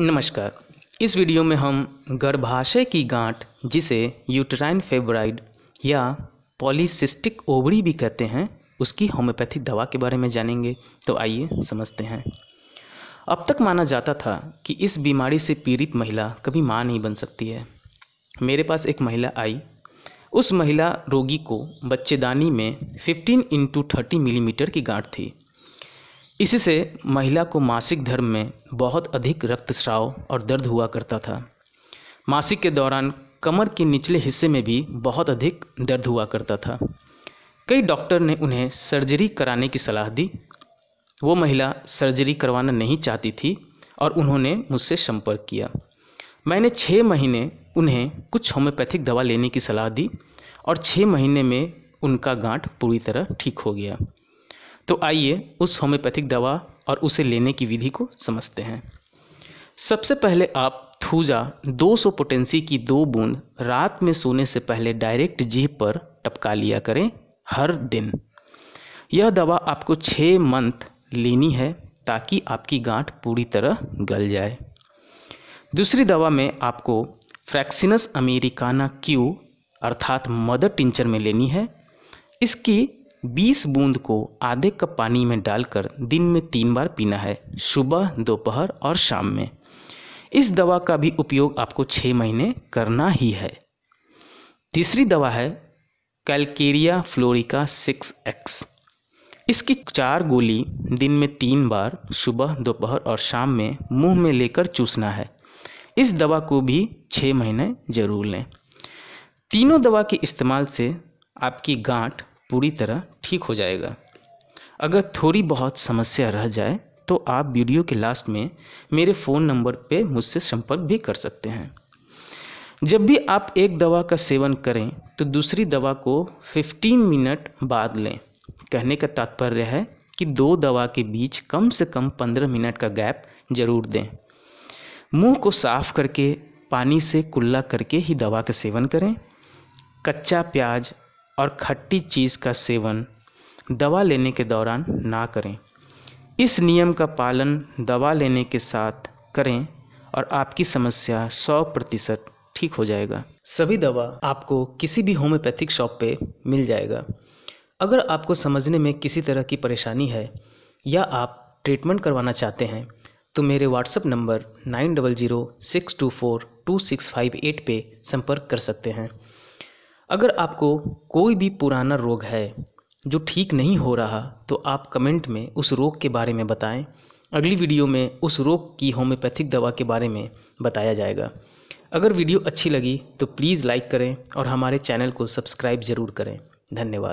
नमस्कार इस वीडियो में हम गर्भाशय की गांठ जिसे यूटराइन फेब्राइड या पॉलीसिस्टिक ओवरी भी कहते हैं उसकी होम्योपैथिक दवा के बारे में जानेंगे तो आइए समझते हैं अब तक माना जाता था कि इस बीमारी से पीड़ित महिला कभी माँ नहीं बन सकती है मेरे पास एक महिला आई उस महिला रोगी को बच्चेदानी में 15 इंटू थर्टी मिलीमीटर की गांठ थी इससे महिला को मासिक धर्म में बहुत अधिक रक्तस्राव और दर्द हुआ करता था मासिक के दौरान कमर के निचले हिस्से में भी बहुत अधिक दर्द हुआ करता था कई डॉक्टर ने उन्हें सर्जरी कराने की सलाह दी वो महिला सर्जरी करवाना नहीं चाहती थी और उन्होंने मुझसे संपर्क किया मैंने छः महीने उन्हें कुछ होम्योपैथिक दवा लेने की सलाह दी और छः महीने में उनका गांठ पूरी तरह ठीक हो गया तो आइए उस होम्योपैथिक दवा और उसे लेने की विधि को समझते हैं सबसे पहले आप थूजा 200 पोटेंसी की दो बूंद रात में सोने से पहले डायरेक्ट जीप पर टपका लिया करें हर दिन यह दवा आपको छः मंथ लेनी है ताकि आपकी गांठ पूरी तरह गल जाए दूसरी दवा में आपको फ्रैक्सिनस अमेरिकाना क्यू अर्थात मदर टिंचर में लेनी है इसकी बीस बूंद को आधे कप पानी में डालकर दिन में तीन बार पीना है सुबह दोपहर और शाम में इस दवा का भी उपयोग आपको छः महीने करना ही है तीसरी दवा है कैलकेरिया फ्लोरिका सिक्स एक्स इसकी चार गोली दिन में तीन बार सुबह दोपहर और शाम में मुंह में लेकर चूसना है इस दवा को भी छः महीने जरूर लें तीनों दवा के इस्तेमाल से आपकी गांठ पूरी तरह ठीक हो जाएगा अगर थोड़ी बहुत समस्या रह जाए तो आप वीडियो के लास्ट में मेरे फ़ोन नंबर पे मुझसे संपर्क भी कर सकते हैं जब भी आप एक दवा का सेवन करें तो दूसरी दवा को 15 मिनट बाद लें कहने का तात्पर्य है कि दो दवा के बीच कम से कम 15 मिनट का गैप जरूर दें मुंह को साफ करके पानी से कुल्ला करके ही दवा का सेवन करें कच्चा प्याज और खट्टी चीज़ का सेवन दवा लेने के दौरान ना करें इस नियम का पालन दवा लेने के साथ करें और आपकी समस्या 100 प्रतिशत ठीक हो जाएगा सभी दवा आपको किसी भी होम्योपैथिक शॉप पे मिल जाएगा अगर आपको समझने में किसी तरह की परेशानी है या आप ट्रीटमेंट करवाना चाहते हैं तो मेरे WhatsApp number nine double zero six two four two six five eight पर संपर्क कर सकते हैं अगर आपको कोई भी पुराना रोग है जो ठीक नहीं हो रहा तो आप कमेंट में उस रोग के बारे में बताएं अगली वीडियो में उस रोग की होम्योपैथिक दवा के बारे में बताया जाएगा अगर वीडियो अच्छी लगी तो प्लीज़ लाइक करें और हमारे चैनल को सब्सक्राइब ज़रूर करें धन्यवाद